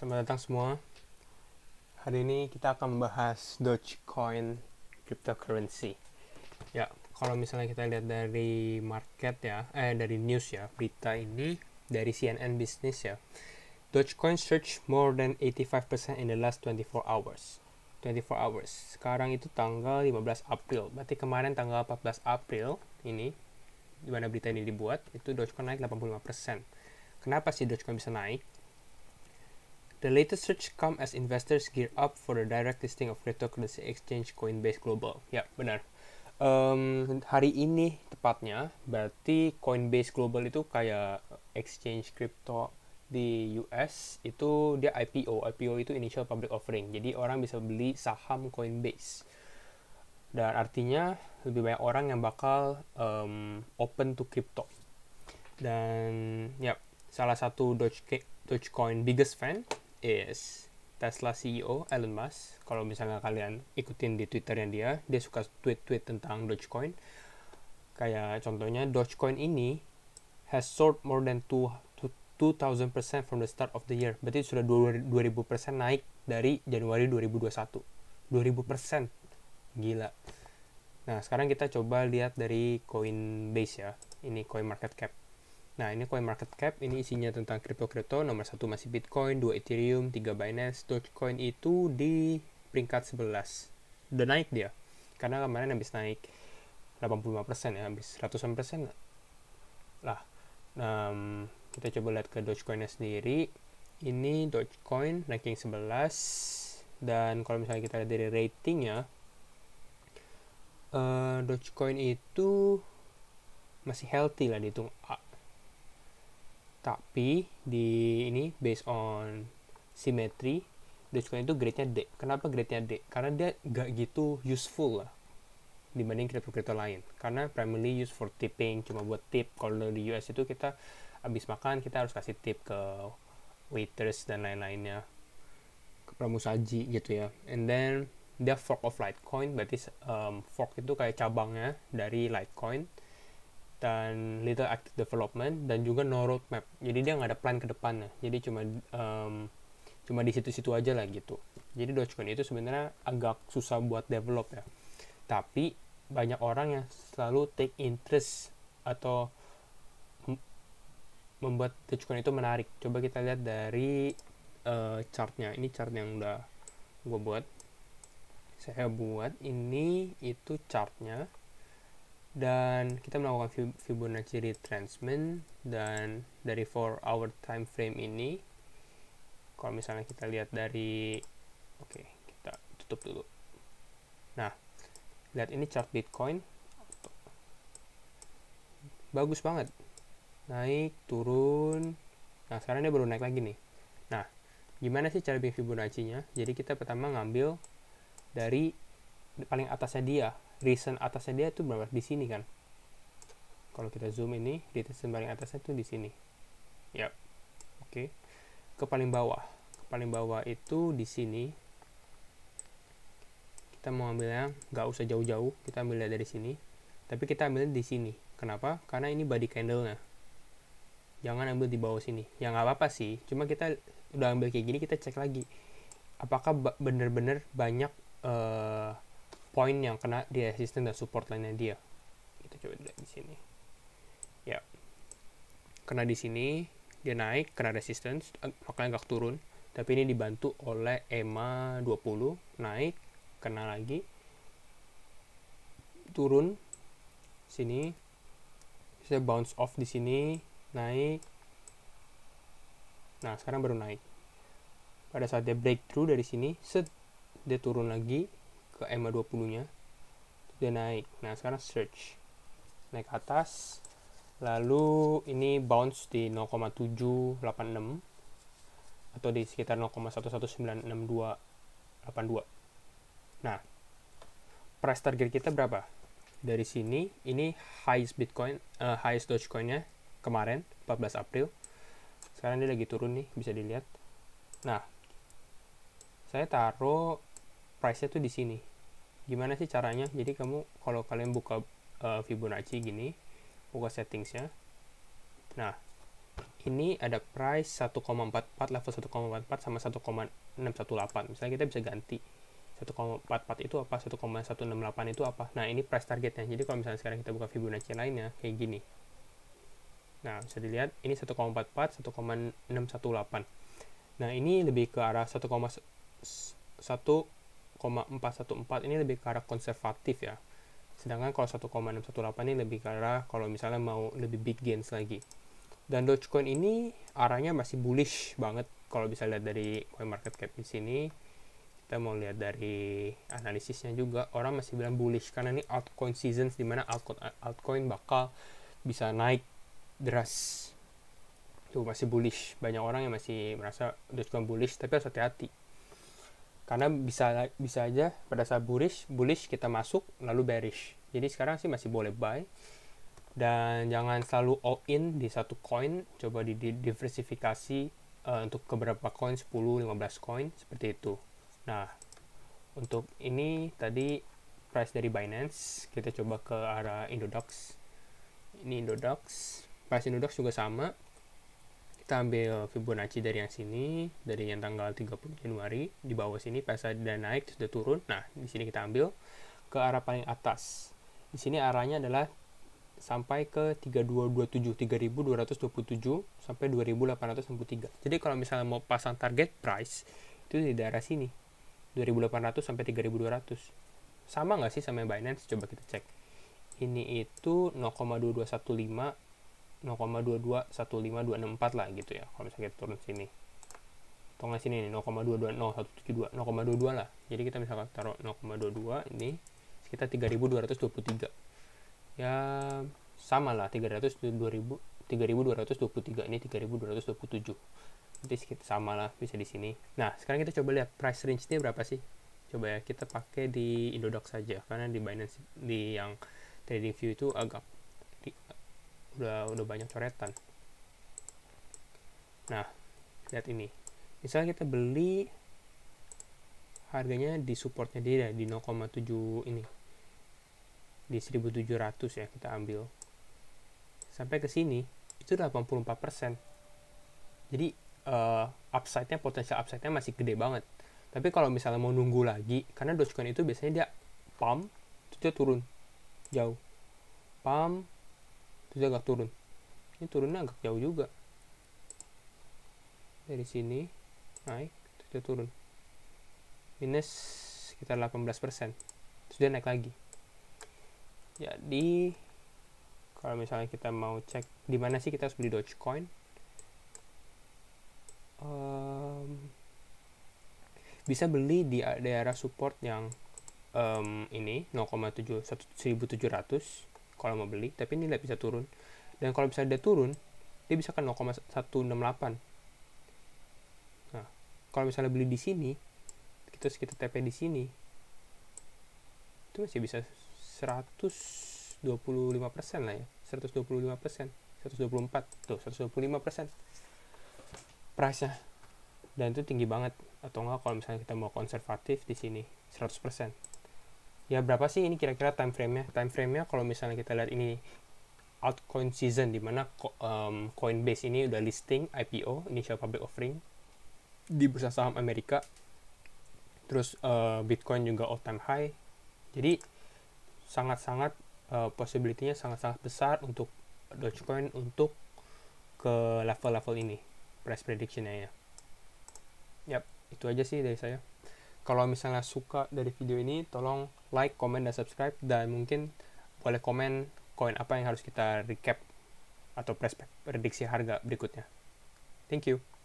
Selamat datang semua. Hari ini kita akan membahas Dogecoin cryptocurrency. Ya, kalau misalnya kita lihat dari market ya, eh dari news ya, berita ini dari CNN Business ya. Dogecoin surged more than 85% in the last 24 hours. 24 hours. Sekarang itu tanggal 15 April. Berarti kemarin tanggal 14 April ini di mana berita ini dibuat, itu Dogecoin naik 85%. Kenapa sih Dogecoin bisa naik? The latest search come as investors gear up for the direct listing of cryptocurrency exchange Coinbase Global. Ya, benar. Um, hari ini tepatnya, berarti Coinbase Global itu kayak exchange crypto di US itu dia IPO. IPO itu initial public offering. Jadi orang bisa beli saham Coinbase. Dan artinya lebih banyak orang yang bakal um, open to crypto. Dan ya, salah satu Doge, Dogecoin biggest fan is Tesla CEO Elon Musk. Kalau misalnya kalian ikutin di Twitternya dia, dia suka tweet-tweet tentang Dogecoin. Kayak contohnya Dogecoin ini has soared more than 2000% from the start of the year. Berarti sudah 2000% naik dari Januari 2021. 2000%. Gila. Nah, sekarang kita coba lihat dari Coinbase ya. Ini Coin Market Cap. Nah, ini coin market cap, ini isinya tentang crypto kripto nomor satu masih Bitcoin, dua Ethereum, tiga Binance, Dogecoin itu di peringkat 11. Udah naik dia, karena kemarin habis naik 85% ya, habis ratusan persen lah. Um, kita coba lihat ke Dogecoin-nya sendiri. Ini Dogecoin ranking 11, dan kalau misalnya kita lihat dari ratingnya, uh, eh, Dogecoin itu masih healthy lah dihitung A tapi di ini based on simetri, Dogecoin itu grade-nya D. Kenapa grade-nya D? Karena dia nggak gitu useful lah dibanding kripto-kripto lain. Karena primarily used for tipping, cuma buat tip. Kalau di US itu kita habis makan kita harus kasih tip ke waiters dan lain-lainnya ke pramusaji gitu ya. And then dia fork of Litecoin berarti um, fork itu kayak cabangnya dari Litecoin dan little active development dan juga no roadmap jadi dia nggak ada plan ke depannya jadi cuma um, cuma di situ-situ aja lah gitu jadi Dogecoin itu sebenarnya agak susah buat develop ya tapi banyak orang yang selalu take interest atau membuat Dogecoin itu menarik coba kita lihat dari uh, chartnya ini chart yang udah gue buat saya buat ini itu chartnya dan kita melakukan Fibonacci retracement dan dari 4 hour time frame ini kalau misalnya kita lihat dari oke okay, kita tutup dulu nah lihat ini chart Bitcoin bagus banget naik turun nah sekarang dia baru naik lagi nih nah gimana sih cara bikin Fibonacci nya jadi kita pertama ngambil dari paling atasnya dia recent atasnya dia itu berapa di sini kan kalau kita zoom ini di paling atasnya itu di sini ya yep. oke okay. ke paling bawah ke paling bawah itu di sini kita mau ambilnya nggak usah jauh-jauh kita ambilnya dari sini tapi kita ambilnya di sini kenapa karena ini body candlenya jangan ambil di bawah sini ya nggak apa-apa sih cuma kita udah ambil kayak gini kita cek lagi apakah bener-bener banyak uh, poin yang kena di resistance dan support lainnya dia kita coba dilihat di sini ya kena di sini dia naik kena resistance makanya agak turun tapi ini dibantu oleh EMA 20 naik kena lagi turun sini saya bounce off di sini naik nah sekarang baru naik pada saat dia breakthrough dari sini set dia turun lagi ke m 20 nya dia naik nah sekarang search naik ke atas lalu ini bounce di 0,786 atau di sekitar 0,1196282 nah price target kita berapa dari sini ini highest bitcoin uh, highest dogecoin nya kemarin 14 April sekarang dia lagi turun nih bisa dilihat nah saya taruh price-nya tuh di sini gimana sih caranya jadi kamu kalau kalian buka uh, Fibonacci gini buka settingsnya nah ini ada price 1,44 level 1,44 sama 1,618 misalnya kita bisa ganti 1,44 itu apa 1,168 itu apa nah ini price targetnya jadi kalau misalnya sekarang kita buka Fibonacci lainnya kayak gini nah bisa dilihat ini 1,44 1,618 nah ini lebih ke arah 1,1 1,414 ini lebih ke arah konservatif ya. Sedangkan kalau 1,618 ini lebih ke arah kalau misalnya mau lebih big gains lagi. Dan Dogecoin ini arahnya masih bullish banget kalau bisa lihat dari Coin market cap di sini. Kita mau lihat dari analisisnya juga orang masih bilang bullish karena ini altcoin seasons di mana altcoin altcoin bakal bisa naik deras. Tuh masih bullish. Banyak orang yang masih merasa Dogecoin bullish tapi harus hati-hati karena bisa bisa aja pada saat bullish bullish kita masuk lalu bearish jadi sekarang sih masih boleh buy dan jangan selalu all in di satu coin coba di diversifikasi uh, untuk beberapa coin 10 15 coin seperti itu nah untuk ini tadi price dari Binance kita coba ke arah Indodax ini Indodax price Indodax juga sama kita ambil Fibonacci dari yang sini, dari yang tanggal 30 Januari, di bawah sini pas ada naik, sudah turun. Nah, di sini kita ambil ke arah paling atas. Di sini arahnya adalah sampai ke 3227, 3227 sampai 2863. Jadi kalau misalnya mau pasang target price, itu di daerah sini. 2800 sampai 3200. Sama nggak sih sama yang Binance? Coba kita cek. Ini itu 0,2215 0,2215264 lah gitu ya kalau misalnya kita turun sini atau nggak sini nih 0,220172 0,22 lah jadi kita misalkan taruh 0,22 ini sekitar 3223 ya sama lah 300 2000 3223 ini 3227 nanti sekitar sama lah bisa di sini nah sekarang kita coba lihat price range nya berapa sih coba ya kita pakai di Indodax saja karena di Binance di yang trading view itu agak di, udah udah banyak coretan nah lihat ini misalnya kita beli harganya di supportnya dia di 0,7 ini di 1700 ya kita ambil sampai ke sini itu 84% jadi uh, upside-nya potensial upside-nya masih gede banget tapi kalau misalnya mau nunggu lagi karena Dogecoin itu biasanya dia pump itu dia turun jauh pump terus agak turun ini turunnya agak jauh juga dari sini naik terus dia turun minus sekitar 18% terus dia naik lagi jadi kalau misalnya kita mau cek di mana sih kita harus beli Dogecoin um, bisa beli di daerah support yang um, ini 0,7 1700 kalau mau beli tapi ini tidak bisa turun dan kalau bisa dia turun dia bisa ke 0,168 nah kalau misalnya beli di sini kita sekitar TP di sini itu masih bisa 125% persen lah ya 125% persen, 124 tuh 125% price nya dan itu tinggi banget atau enggak kalau misalnya kita mau konservatif di sini 100% persen ya berapa sih ini kira-kira time frame-nya time frame-nya kalau misalnya kita lihat ini altcoin season dimana um, Coinbase ini udah listing IPO initial public offering di bursa saham Amerika terus uh, Bitcoin juga all time high jadi sangat-sangat uh, possibility-nya sangat-sangat besar untuk Dogecoin untuk ke level-level ini price prediction-nya ya yap itu aja sih dari saya kalau misalnya suka dari video ini tolong like, comment, dan subscribe dan mungkin boleh komen koin apa yang harus kita recap atau prediksi harga berikutnya. Thank you.